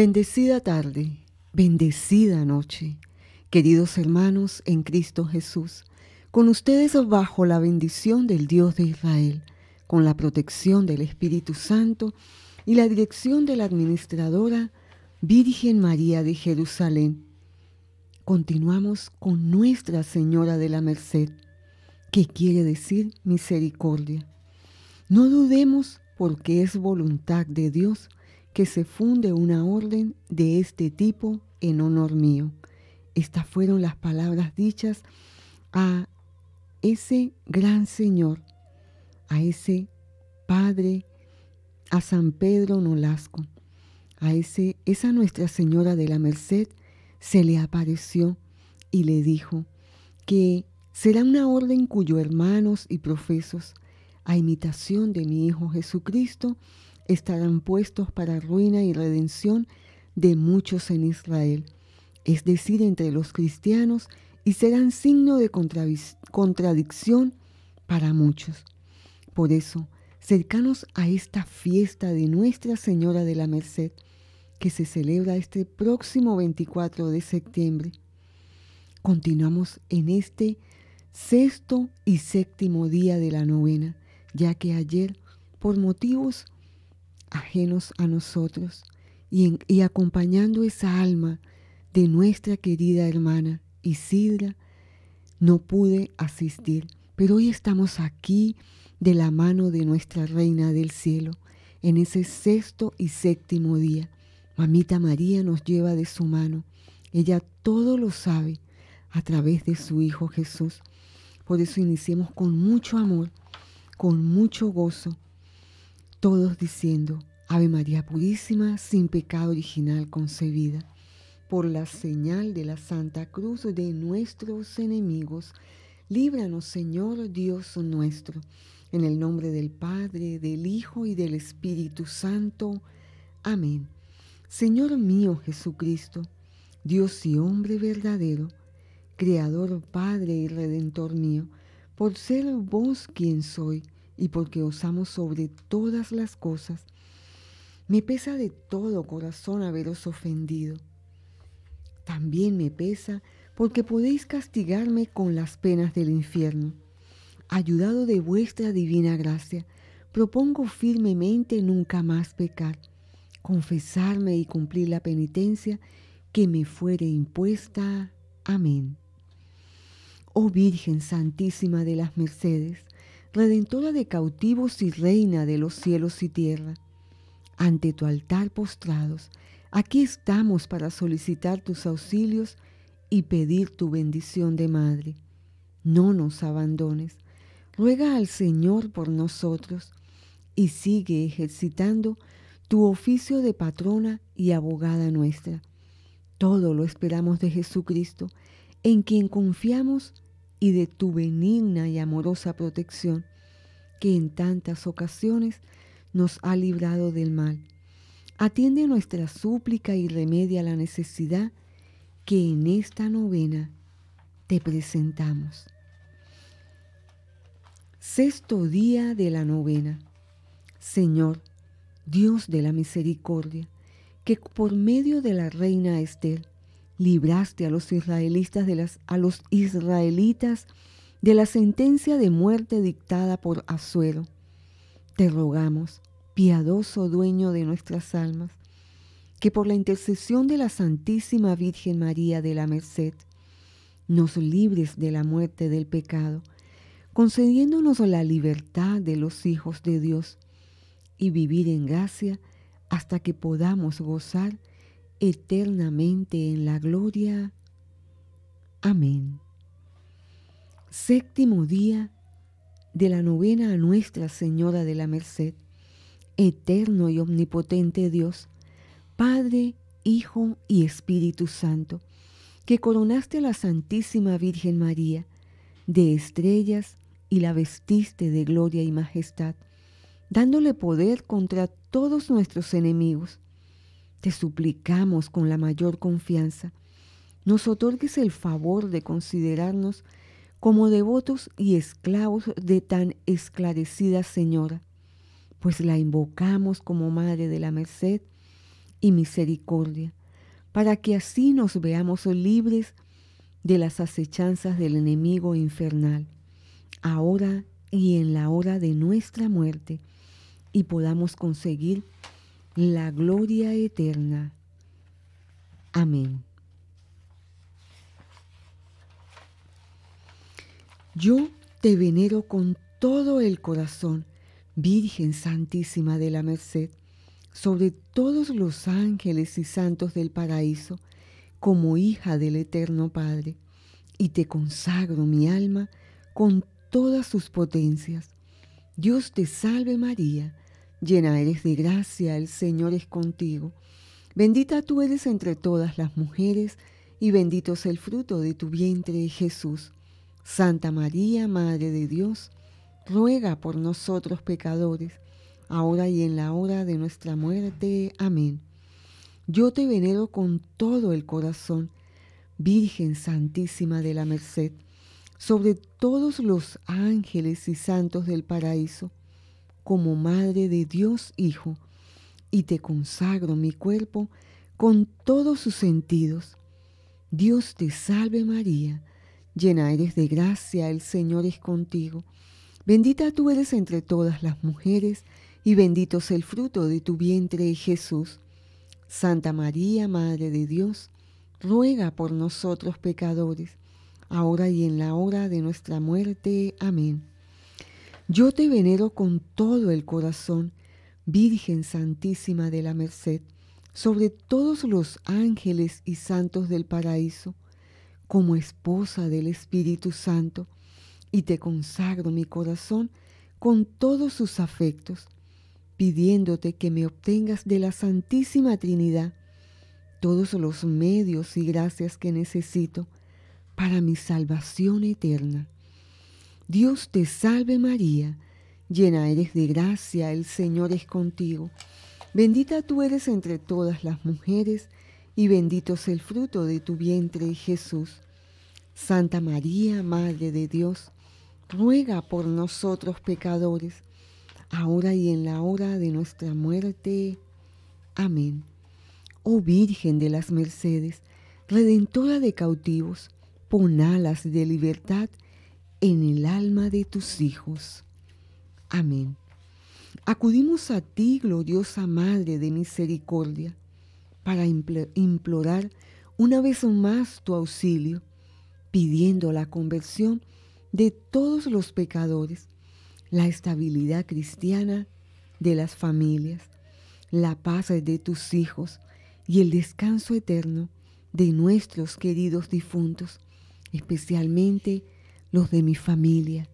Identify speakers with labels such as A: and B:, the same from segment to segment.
A: Bendecida tarde, bendecida noche, queridos hermanos en Cristo Jesús, con ustedes bajo la bendición del Dios de Israel, con la protección del Espíritu Santo y la dirección de la administradora Virgen María de Jerusalén. Continuamos con Nuestra Señora de la Merced, que quiere decir misericordia. No dudemos porque es voluntad de Dios que se funde una orden de este tipo en honor mío. Estas fueron las palabras dichas a ese gran Señor, a ese Padre, a San Pedro Nolasco, a ese, esa Nuestra Señora de la Merced, se le apareció y le dijo que será una orden cuyo hermanos y profesos, a imitación de mi Hijo Jesucristo, estarán puestos para ruina y redención de muchos en Israel, es decir, entre los cristianos, y serán signo de contradicción para muchos. Por eso, cercanos a esta fiesta de Nuestra Señora de la Merced, que se celebra este próximo 24 de septiembre, continuamos en este sexto y séptimo día de la novena, ya que ayer, por motivos ajenos a nosotros y, y acompañando esa alma de nuestra querida hermana Isidra, no pude asistir. Pero hoy estamos aquí de la mano de nuestra Reina del Cielo, en ese sexto y séptimo día. Mamita María nos lleva de su mano. Ella todo lo sabe a través de su Hijo Jesús. Por eso iniciemos con mucho amor, con mucho gozo, todos diciendo, Ave María Purísima, sin pecado original concebida, por la señal de la Santa Cruz de nuestros enemigos, líbranos Señor Dios nuestro, en el nombre del Padre, del Hijo y del Espíritu Santo. Amén. Señor mío Jesucristo, Dios y hombre verdadero, Creador, Padre y Redentor mío, por ser vos quien soy, y porque os amo sobre todas las cosas, me pesa de todo corazón haberos ofendido. También me pesa porque podéis castigarme con las penas del infierno. Ayudado de vuestra divina gracia, propongo firmemente nunca más pecar, confesarme y cumplir la penitencia que me fuere impuesta. Amén. Oh Virgen Santísima de las Mercedes, redentora de cautivos y reina de los cielos y tierra. Ante tu altar postrados, aquí estamos para solicitar tus auxilios y pedir tu bendición de madre. No nos abandones. Ruega al Señor por nosotros y sigue ejercitando tu oficio de patrona y abogada nuestra. Todo lo esperamos de Jesucristo, en quien confiamos y de tu benigna y amorosa protección, que en tantas ocasiones nos ha librado del mal. Atiende nuestra súplica y remedia la necesidad que en esta novena te presentamos. Sexto día de la novena. Señor, Dios de la misericordia, que por medio de la reina Esther libraste a los israelitas de las, a los israelitas de la sentencia de muerte dictada por Azuero. Te rogamos, piadoso dueño de nuestras almas, que por la intercesión de la Santísima Virgen María de la Merced, nos libres de la muerte del pecado, concediéndonos la libertad de los hijos de Dios y vivir en gracia hasta que podamos gozar eternamente en la gloria. Amén. Séptimo día de la novena a Nuestra Señora de la Merced, eterno y omnipotente Dios, Padre, Hijo y Espíritu Santo, que coronaste a la Santísima Virgen María de estrellas y la vestiste de gloria y majestad, dándole poder contra todos nuestros enemigos te suplicamos con la mayor confianza, nos otorgues el favor de considerarnos como devotos y esclavos de tan esclarecida Señora, pues la invocamos como Madre de la Merced y Misericordia, para que así nos veamos libres de las acechanzas del enemigo infernal, ahora y en la hora de nuestra muerte, y podamos conseguir la gloria eterna. Amén. Yo te venero con todo el corazón, Virgen Santísima de la Merced, sobre todos los ángeles y santos del paraíso, como hija del Eterno Padre, y te consagro mi alma con todas sus potencias. Dios te salve María llena eres de gracia, el Señor es contigo. Bendita tú eres entre todas las mujeres, y bendito es el fruto de tu vientre, Jesús. Santa María, Madre de Dios, ruega por nosotros pecadores, ahora y en la hora de nuestra muerte. Amén. Yo te venero con todo el corazón, Virgen Santísima de la Merced, sobre todos los ángeles y santos del paraíso como Madre de Dios Hijo, y te consagro mi cuerpo con todos sus sentidos. Dios te salve María, llena eres de gracia, el Señor es contigo. Bendita tú eres entre todas las mujeres, y bendito es el fruto de tu vientre Jesús. Santa María, Madre de Dios, ruega por nosotros pecadores, ahora y en la hora de nuestra muerte. Amén. Yo te venero con todo el corazón, Virgen Santísima de la Merced, sobre todos los ángeles y santos del paraíso, como esposa del Espíritu Santo, y te consagro mi corazón con todos sus afectos, pidiéndote que me obtengas de la Santísima Trinidad todos los medios y gracias que necesito para mi salvación eterna. Dios te salve María, llena eres de gracia, el Señor es contigo. Bendita tú eres entre todas las mujeres, y bendito es el fruto de tu vientre, Jesús. Santa María, Madre de Dios, ruega por nosotros pecadores, ahora y en la hora de nuestra muerte. Amén. Oh Virgen de las Mercedes, Redentora de cautivos, pon alas de libertad en el alma de tus hijos. Amén. Acudimos a ti, gloriosa Madre de Misericordia, para implorar una vez más tu auxilio, pidiendo la conversión de todos los pecadores, la estabilidad cristiana de las familias, la paz de tus hijos y el descanso eterno de nuestros queridos difuntos, especialmente los de mi familia.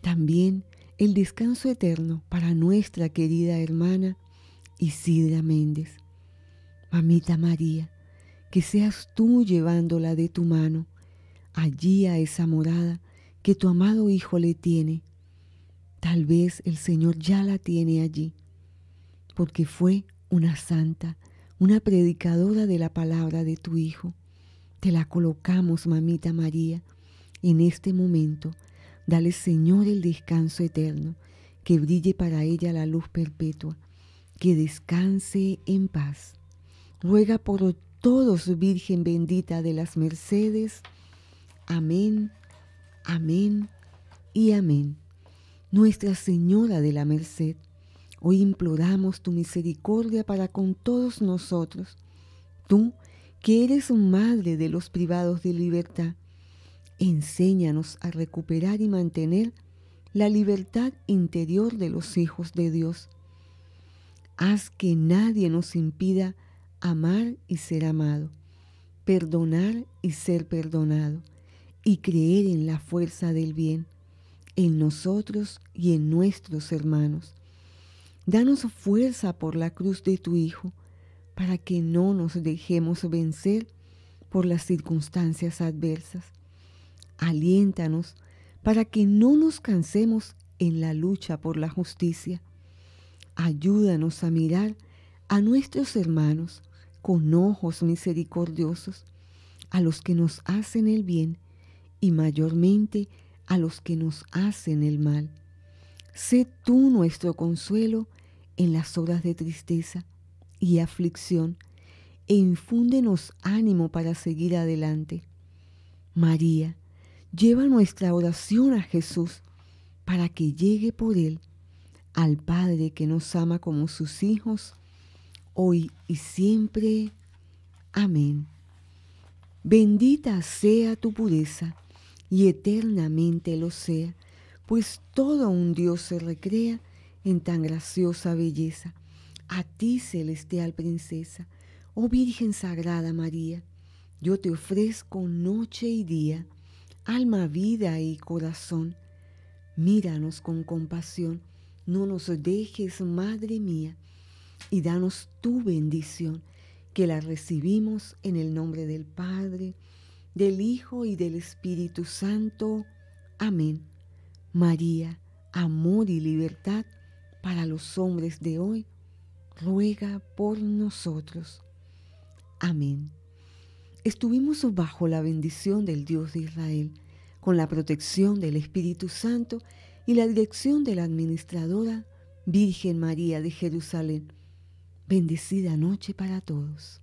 A: También el descanso eterno para nuestra querida hermana Isidra Méndez. Mamita María, que seas tú llevándola de tu mano allí a esa morada que tu amado Hijo le tiene. Tal vez el Señor ya la tiene allí, porque fue una santa, una predicadora de la palabra de tu Hijo. Te la colocamos, mamita María, en este momento, dale Señor el descanso eterno, que brille para ella la luz perpetua, que descanse en paz. Ruega por todos, Virgen bendita de las Mercedes. Amén, amén y amén. Nuestra Señora de la Merced, hoy imploramos tu misericordia para con todos nosotros. Tú, que eres madre de los privados de libertad, Enséñanos a recuperar y mantener la libertad interior de los hijos de Dios. Haz que nadie nos impida amar y ser amado, perdonar y ser perdonado, y creer en la fuerza del bien, en nosotros y en nuestros hermanos. Danos fuerza por la cruz de tu Hijo, para que no nos dejemos vencer por las circunstancias adversas aliéntanos para que no nos cansemos en la lucha por la justicia. Ayúdanos a mirar a nuestros hermanos con ojos misericordiosos, a los que nos hacen el bien y mayormente a los que nos hacen el mal. Sé tú nuestro consuelo en las horas de tristeza y aflicción e infúndenos ánimo para seguir adelante. María, lleva nuestra oración a Jesús para que llegue por él al Padre que nos ama como sus hijos, hoy y siempre. Amén. Bendita sea tu pureza y eternamente lo sea, pues todo un Dios se recrea en tan graciosa belleza. A ti, celestial princesa, oh Virgen Sagrada María, yo te ofrezco noche y día alma, vida y corazón. Míranos con compasión, no nos dejes, Madre mía, y danos tu bendición, que la recibimos en el nombre del Padre, del Hijo y del Espíritu Santo. Amén. María, amor y libertad para los hombres de hoy, ruega por nosotros. Amén estuvimos bajo la bendición del Dios de Israel, con la protección del Espíritu Santo y la dirección de la administradora Virgen María de Jerusalén. Bendecida noche para todos.